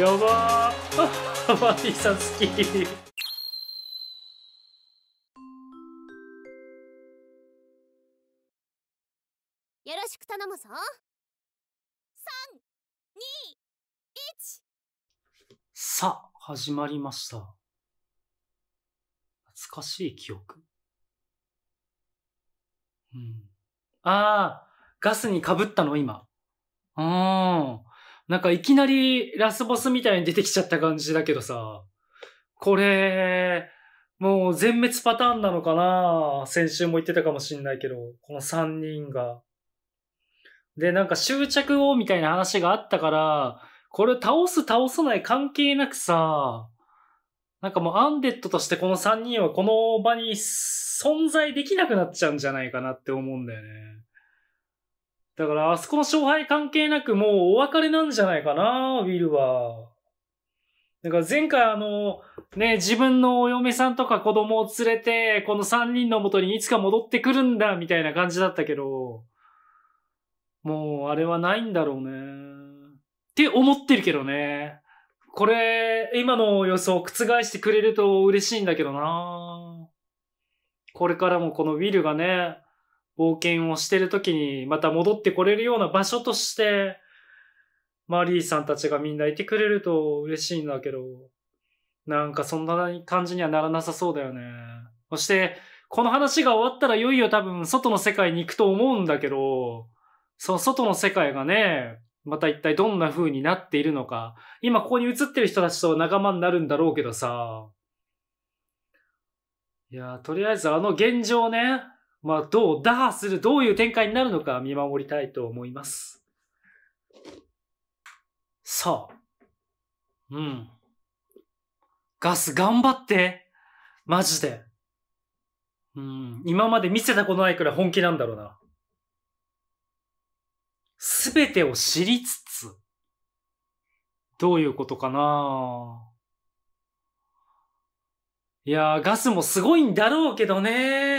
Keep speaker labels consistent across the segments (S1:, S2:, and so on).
S1: やばーマリサ好きよろしく頼むぞ三二一。さあ始まりました懐かしい記憶うんああガスにかぶったの今うんなんかいきなりラスボスみたいに出てきちゃった感じだけどさ、これ、もう全滅パターンなのかな先週も言ってたかもしんないけど、この3人が。で、なんか執着をみたいな話があったから、これ倒す倒さない関係なくさ、なんかもうアンデッドとしてこの3人はこの場に存在できなくなっちゃうんじゃないかなって思うんだよね。だから、あそこの勝敗関係なく、もうお別れなんじゃないかな、ウィルは。だから前回あの、ね、自分のお嫁さんとか子供を連れて、この3人のもとにいつか戻ってくるんだ、みたいな感じだったけど、もうあれはないんだろうね。って思ってるけどね。これ、今の予想を覆してくれると嬉しいんだけどな。これからもこのウィルがね、冒険をしてる時にまた戻ってこれるような場所として、マリーさんたちがみんないてくれると嬉しいんだけど、なんかそんな感じにはならなさそうだよね。そして、この話が終わったらいよいよ多分外の世界に行くと思うんだけど、その外の世界がね、また一体どんな風になっているのか。今ここに映ってる人たちと仲間になるんだろうけどさ。いや、とりあえずあの現状ね、まあ、どう打破する、どういう展開になるのか見守りたいと思います。さあ。うん。ガス頑張って。マジで。うん。今まで見せたことないくらい本気なんだろうな。すべてを知りつつ。どういうことかないやー、ガスもすごいんだろうけどね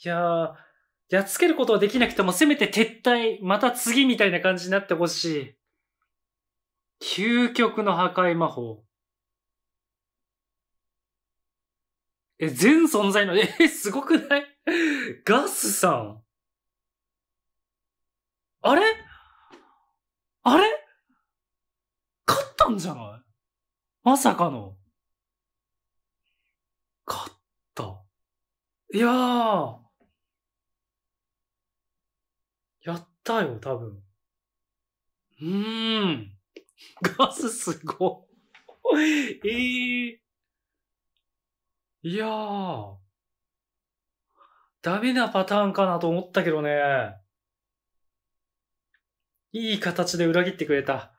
S1: いやー、やっつけることはできなくても、せめて撤退、また次みたいな感じになってほしい。究極の破壊魔法。え、全存在の、え、すごくないガスさん。あれあれ勝ったんじゃないまさかの。勝った。いやー。たよ、多分。うーん。ガスすご。ええー、いやー。ダメなパターンかなと思ったけどね。いい形で裏切ってくれた。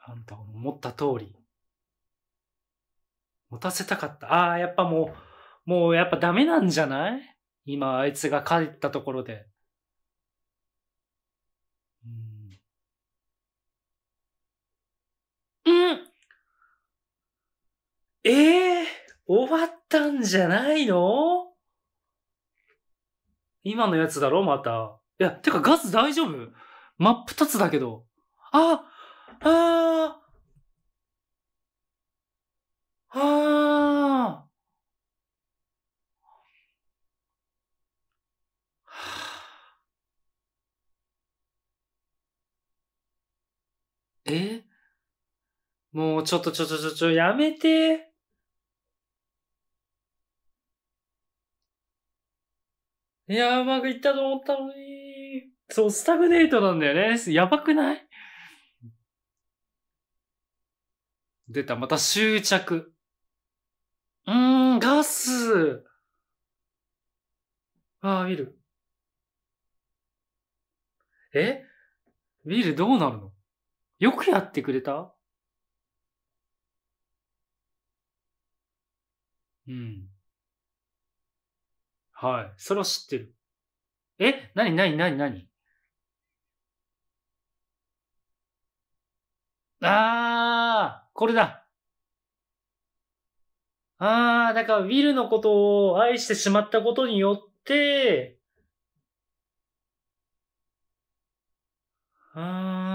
S1: あんた思った通り。持たせたかった。ああ、やっぱもう、もうやっぱダメなんじゃない今あいつが帰ったところで、うん。うん、ええー、終わったんじゃないの今のやつだろまた。いや、てかガス大丈夫真っ二つだけど。ああああえもうちょっとちょちょちょちょ、やめて。いやうまくいったと思ったのに。そう、スタグネートなんだよね。やばくない出た、また執着。うーん、ガス。ああ、ィル。えィルどうなるのよくやってくれたうん。はい。それは知ってる。えなになになになにあー、これだ。あー、だからウィルのことを愛してしまったことによって、あー、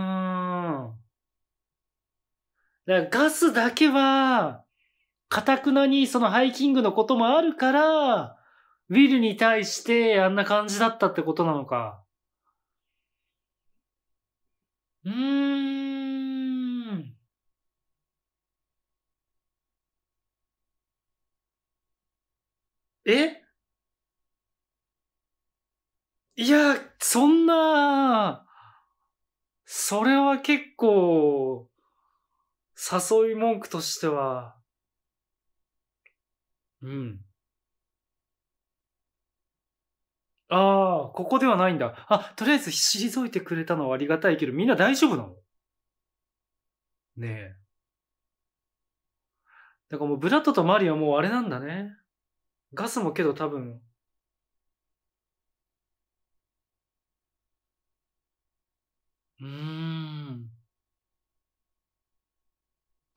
S1: だからガスだけは、かたくなにそのハイキングのこともあるから、ウィルに対してあんな感じだったってことなのか。うーん。えいや、そんな、それは結構、誘い文句としては、うん。ああ、ここではないんだ。あ、とりあえず退いてくれたのはありがたいけど、みんな大丈夫なのねえ。だからもうブラッドとマリはもうあれなんだね。ガスもけど多分。うーん。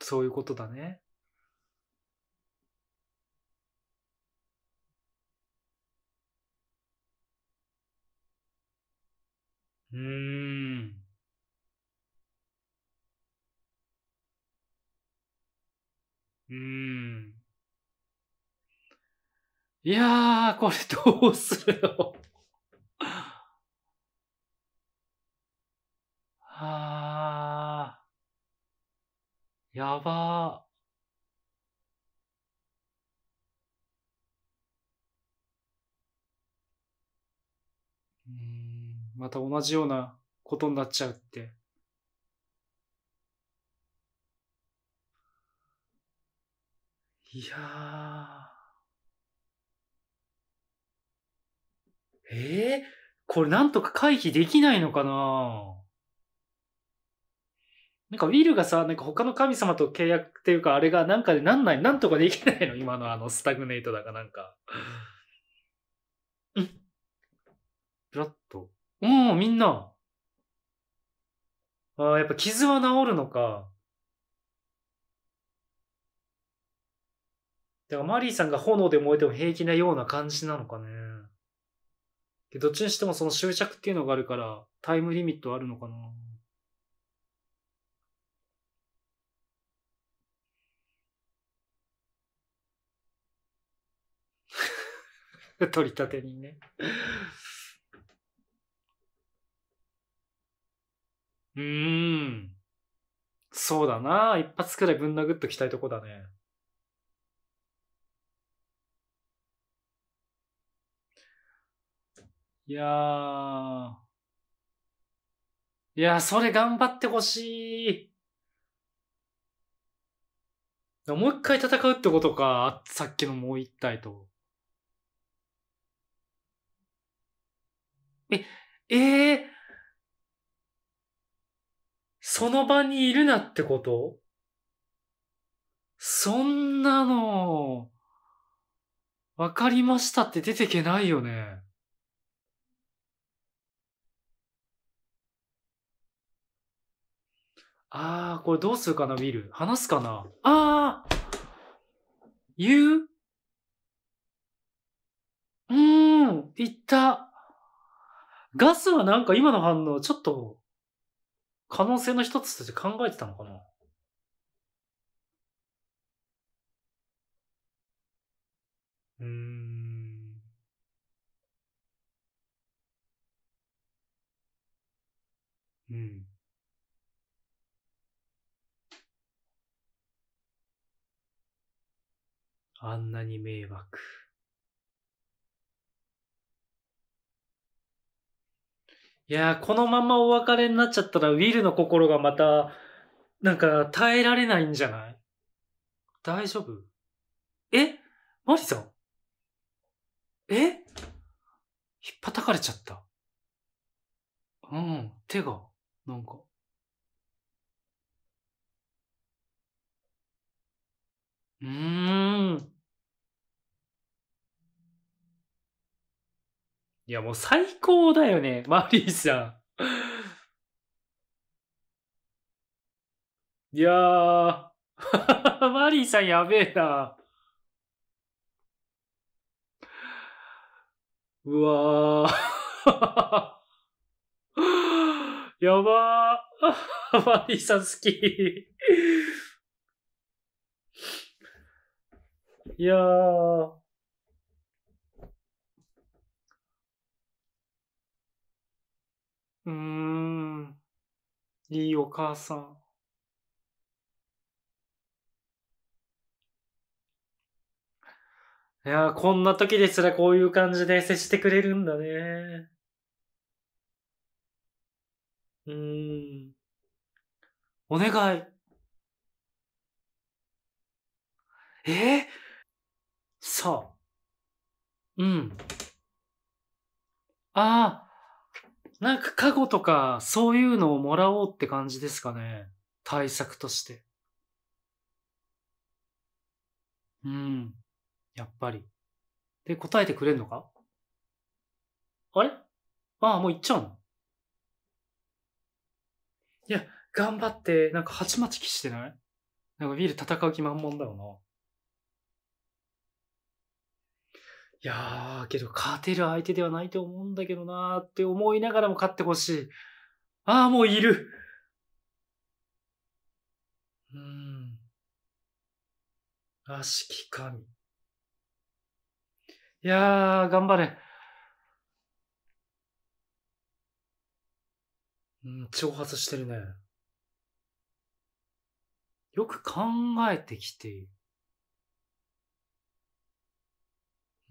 S1: そういうことだね。うーん。うーん。いやー、これどうするよ。はあ。やばー。うん、また同じようなことになっちゃうって。いやー。ええー、これなんとか回避できないのかななんかウィルがさ、なんか他の神様と契約っていうか、あれがなんかでなんない、なんとかできないの 今のあのスタグネイトだかなんか。うん。ブラッド。おおみんな。ああ、やっぱ傷は治るのか。だからマリーさんが炎で燃えても平気なような感じなのかね。どっちにしてもその執着っていうのがあるから、タイムリミットあるのかな。取り立てにね。うーん。そうだな。一発くらいぶん殴っときたいとこだね。いやー。いやー、それ頑張ってほしい。もう一回戦うってことか。さっきのもう一体と。え、えー、その場にいるなってことそんなの、わかりましたって出てけないよね。あー、これどうするかな、ウィル。話すかなあー言ううーん、言った。ガスはなんか今の反応、ちょっと、可能性の一つとして考えてたのかなうーん。うん。あんなに迷惑。いやこのままお別れになっちゃったら、ウィルの心がまた、なんか耐えられないんじゃない大丈夫えマリさんえ引っ叩かれちゃった。うん、手が、なんか。うーん。いや、もう最高だよね、マリーさん。いやー、マリーさんやべえな。うわー。やばー。マリーさん好き。いやー。うーん。いいお母さん。いやー、こんな時ですらこういう感じで接してくれるんだね。うーん。お願い。えー、さあ。うん。ああ。なんか過去とか、そういうのをもらおうって感じですかね。対策として。うん。やっぱり。で、答えてくれんのかあれああ、もう行っちゃうのいや、頑張って、なんか、はちまちきしてないなんかビール戦う気満々だよいやー、けど勝てる相手ではないと思うんだけどなーって思いながらも勝ってほしい。ああ、もういる。うん。悪しき神。いやー、頑張れ。うん、挑発してるね。よく考えてきている。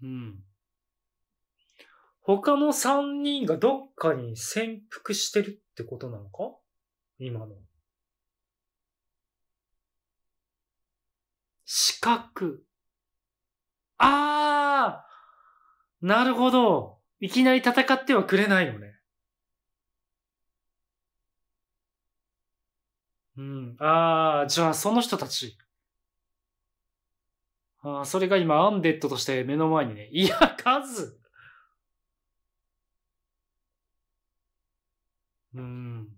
S1: うん。他の三人がどっかに潜伏してるってことなのか今の。四角。ああなるほど。いきなり戦ってはくれないのね。うん。ああ、じゃあその人たち。あそれが今、アンデッドとして目の前にね。いや、数うん。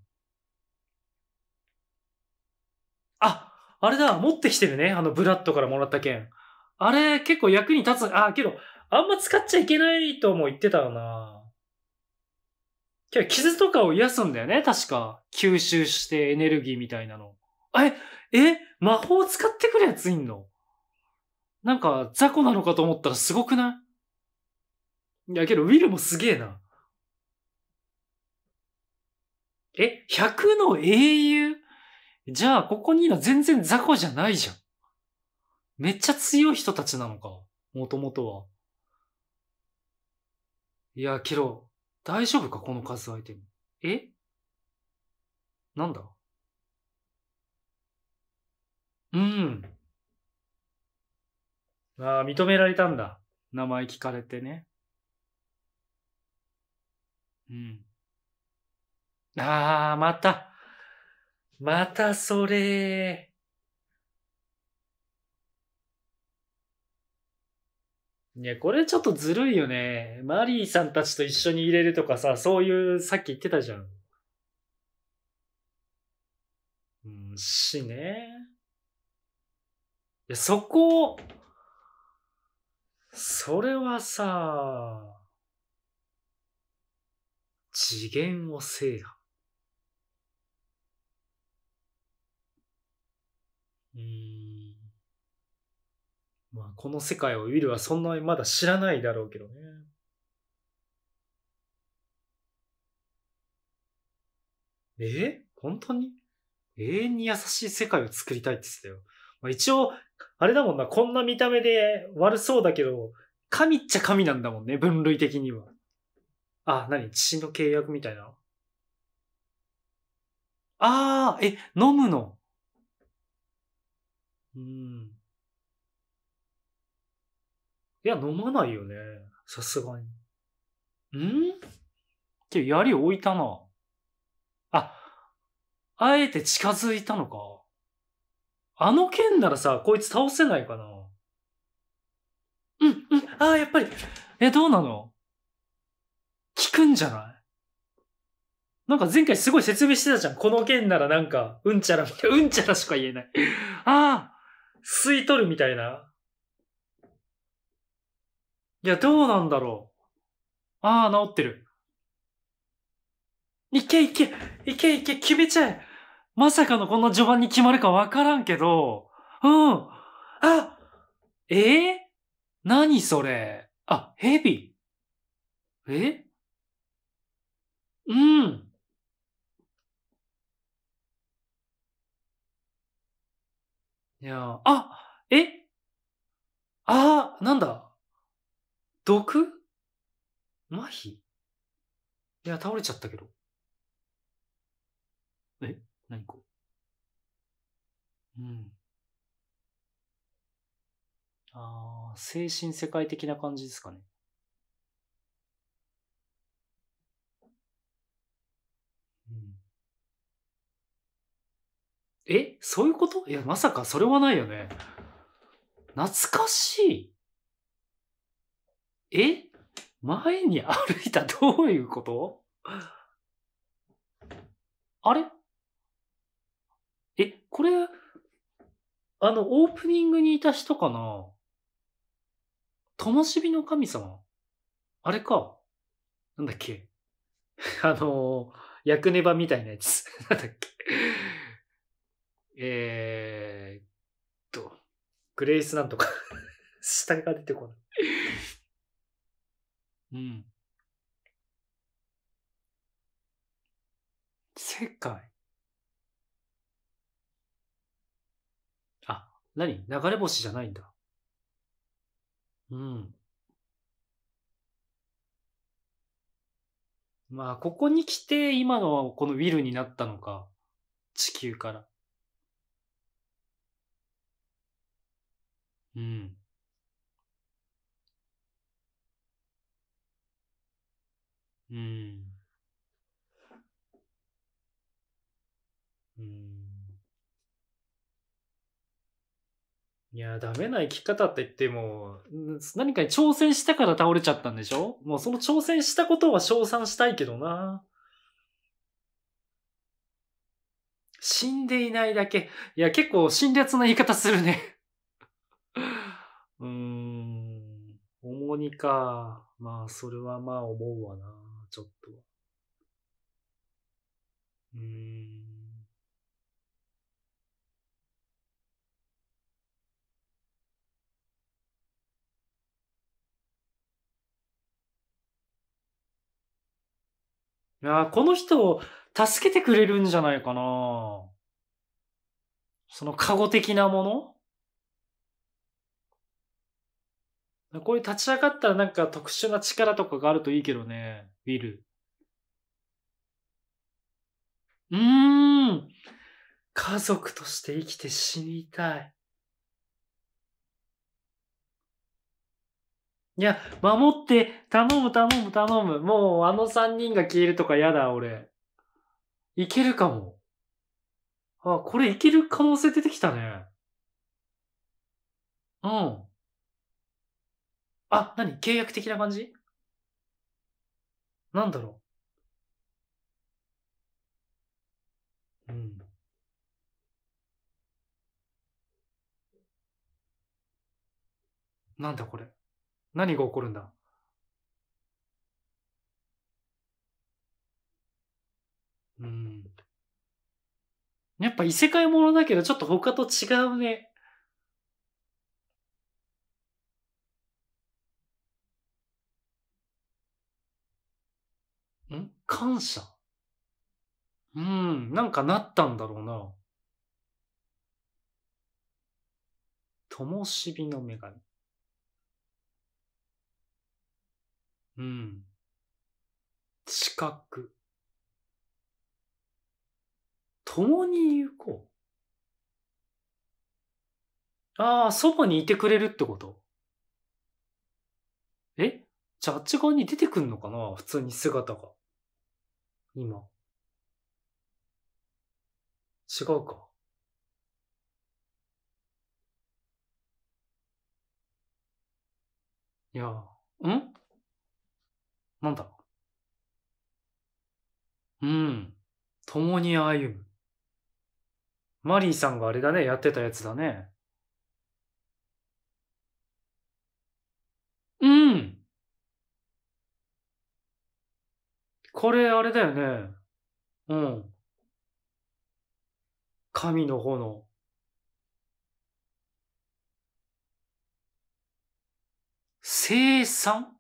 S1: あ、あれだ、持ってきてるね。あの、ブラッドからもらった剣。あれ、結構役に立つ。あ、けど、あんま使っちゃいけないとも言ってたよな。けど、傷とかを癒すんだよね、確か。吸収してエネルギーみたいなの。え、え、魔法使ってくるやついんのなんか、雑魚なのかと思ったらすごくないいや、けど、ウィルもすげえな。え、100の英雄じゃあ、ここにいるの全然雑魚じゃないじゃん。めっちゃ強い人たちなのか。もともとは。いや、けど、大丈夫かこの数アイテム。えなんだうん。ああ、認められたんだ。名前聞かれてね。うん。ああ、また。またそれ。いや、これちょっとずるいよね。マリーさんたちと一緒に入れるとかさ、そういう、さっき言ってたじゃん。うん、しね。いや、そこを、それはさ、次元を制覇。うん。まあ、この世界をウィルはそんなにまだ知らないだろうけどね。え本当に永遠に優しい世界を作りたいって言ってたよ。まあ、一応、あれだもんな、こんな見た目で悪そうだけど、神っちゃ神なんだもんね、分類的には。あ、なに血の契約みたいな。ああ、え、飲むの。うん。いや、飲まないよね。さすがに。んって槍置いたな。あ、あえて近づいたのか。あの剣ならさ、こいつ倒せないかな。うん、うん、ああ、やっぱり。え、どうなの効くんじゃないなんか前回すごい説明してたじゃん。この剣ならなんか、うんちゃら、うんちゃらしか言えない。ああ、吸い取るみたいな。いや、どうなんだろう。ああ、治ってる。いけいけいけいけ決めちゃえまさかのこんな序盤に決まるかわからんけど、うん。あえー、何それあ、ヘビえうん。いや、あ、えあー、なんだ毒麻痺いや、倒れちゃったけど。何こう。うん。ああ、精神世界的な感じですかね。うん。えそういうこといや、まさかそれはないよね。懐かしい。え前に歩いたどういうことあれえ、これ、あの、オープニングにいた人かな灯火の神様あれか。なんだっけ あの役ネバみたいなやつ。なんだっけえーと、グレイスなんとか 下が出てこない。うん。世界。何流れ星じゃないんだ。うん。まあ、ここに来て、今のはこのウィルになったのか。地球から。うん。うん。うんいや、ダメな生き方って言っても、何かに挑戦したから倒れちゃったんでしょもうその挑戦したことは称賛したいけどな。死んでいないだけ。いや、結構辛辣な言い方するね うーん。重荷か。まあ、それはまあ思うわな。ちょっと。うーん。いやこの人を助けてくれるんじゃないかなそのカゴ的なものこういう立ち上がったらなんか特殊な力とかがあるといいけどね、ウィル。うーん。家族として生きて死にたい。いや、守って、頼む頼む頼む。もうあの三人が消えるとか嫌だ、俺。いけるかも。あ、これいける可能性出てきたね。うん。あ、なに契約的な感じなんだろう。うん。なんだこれ。何が起こるんだうん。やっぱ異世界ものだけど、ちょっと他と違うね。ん感謝うん、なんかなったんだろうな。ともしの女神。うん。近く。共に行こう。ああ、そばにいてくれるってことえじゃああっち側に出てくんのかな普通に姿が。今。違うか。いや、んなんだろう。うん。共に歩む。マリーさんがあれだね、やってたやつだね。うん。これあれだよね。うん。神の炎。生産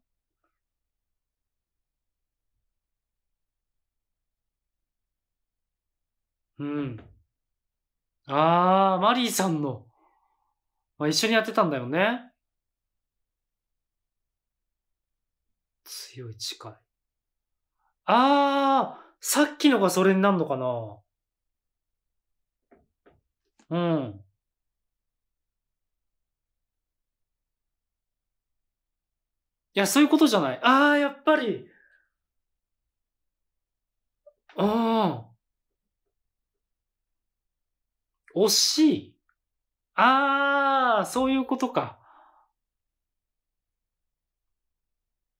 S1: うん。ああ、マリーさんの。まあ、一緒にやってたんだよね。強い近い。ああ、さっきのがそれになるのかなうん。いや、そういうことじゃない。ああ、やっぱり。うん。惜しい。ああ、そういうことか。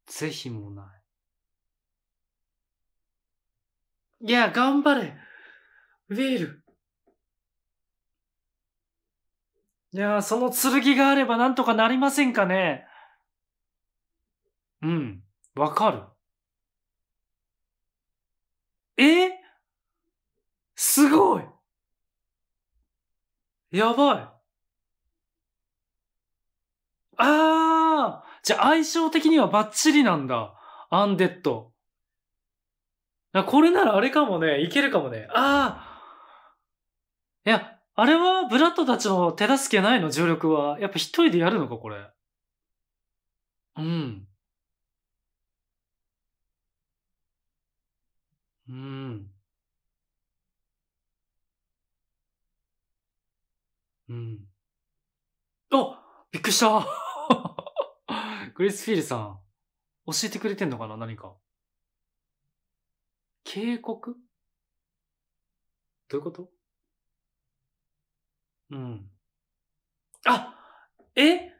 S1: ぜひもない。いや、頑張れ。ウェール。いや、その剣があればなんとかなりませんかね。うん、わかる。えすごいやばい。あーじゃあ相性的にはバッチリなんだ。アンデッド。あ、これならあれかもね、いけるかもね。ああいや、あれはブラッドたちの手助けないの重力は。やっぱ一人でやるのか、これ。うん。うん。うん。あびっくりしたグ リスフィールさん、教えてくれてんのかな何か。警告どういうことうん。あえ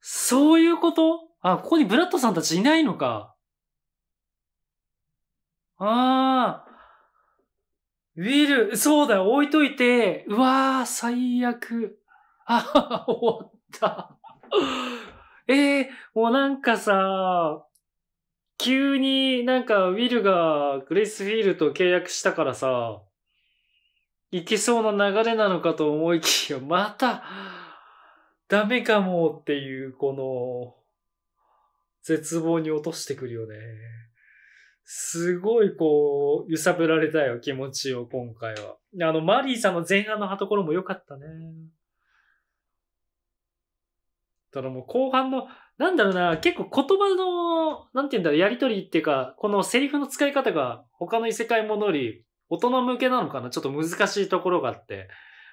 S1: そういうことあ、ここにブラッドさんたちいないのか。ああ、ウィル、そうだ、置いといて、うわー、最悪。あ、終わった。えー、もうなんかさ、急になんかウィルがグレイスフィールと契約したからさ、いけそうな流れなのかと思いきや、また、ダメかもっていう、この、絶望に落としてくるよね。すごいこう、揺さぶられたよ、気持ちを、今回は。あの、マリーさんの前半のところも良かったね。ただもう後半の、なんだろうな、結構言葉の、なんて言うんだろう、やりとりっていうか、このセリフの使い方が他の異世界ものより大人向けなのかなちょっと難しいところがあって。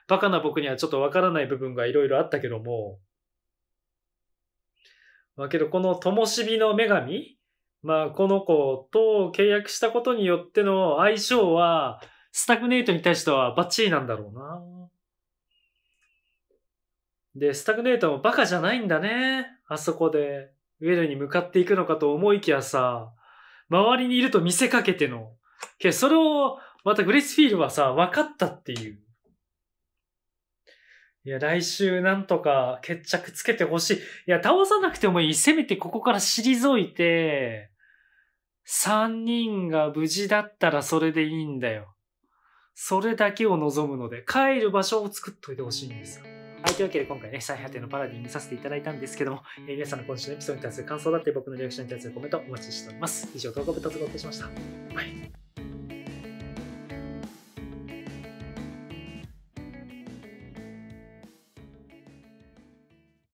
S1: バカな僕にはちょっとわからない部分がいろいろあったけども。まあけど、この灯火の女神まあ、この子と契約したことによっての相性は、スタグネートに対してはバッチリなんだろうな。で、スタグネートもバカじゃないんだね。あそこで、ウェルに向かっていくのかと思いきやさ、周りにいると見せかけての。けそれを、またグレイスフィールはさ、分かったっていう。いや、来週なんとか決着つけてほしい。いや、倒さなくてもいい。せめてここから退いて、3人が無事だったらそれでいいんだよ。それだけを望むので、帰る場所を作っといてほしいんですよ。はい、というわけで今回ね、最果てのパラディ見させていただいたんですけども、えー、皆さんの今週のエピソードに対する感想だって僕のリアクションに対するコメントお待ちしております。以上、動画部達がおしました。バイ。